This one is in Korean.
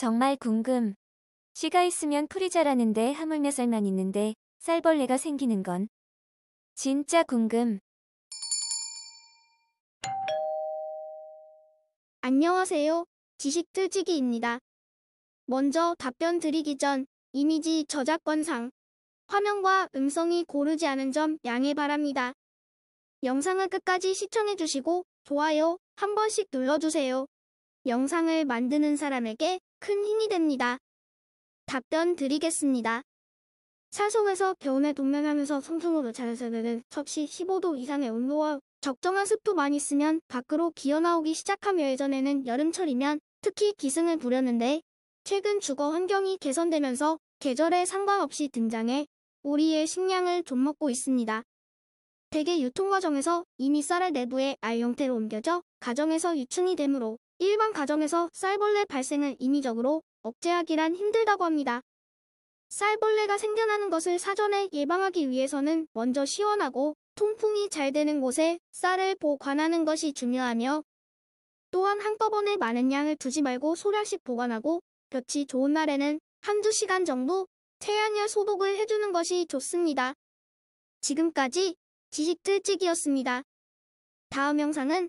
정말 궁금. 씨가 있으면 풀이 자라는데 하물며 쌀만 있는데 쌀벌레가 생기는 건 진짜 궁금. 안녕하세요. 지식틀치기입니다. 먼저 답변 드리기 전 이미지 저작권상 화면과 음성이 고르지 않은 점 양해 바랍니다. 영상을 끝까지 시청해주시고 좋아요 한 번씩 눌러주세요. 영상을 만드는 사람에게 큰 힘이 됩니다. 답변 드리겠습니다. 사성에서 겨울에 동면하면서 성수로 자연스레는 섭씨 15도 이상의 온도와 적정한 습도만 있으면 밖으로 기어나오기 시작하며 예전에는 여름철이면 특히 기승을 부렸는데 최근 주거 환경이 개선되면서 계절에 상관없이 등장해 오리의 식량을 좀먹고 있습니다. 대개 유통 과정에서 이미 쌀알 내부에 알 형태로 옮겨져 가정에서 유충이 되므로 일반 가정에서 쌀벌레 발생은 인위적으로 억제하기란 힘들다고 합니다. 쌀벌레가 생겨나는 것을 사전에 예방하기 위해서는 먼저 시원하고 통풍이 잘 되는 곳에 쌀을 보관하는 것이 중요하며 또한 한꺼번에 많은 양을 두지 말고 소량씩 보관하고 볕이 좋은 날에는 한두 시간 정도 태양열 소독을 해주는 것이 좋습니다. 지금까지 지식들찍이였습니다. 다음 영상은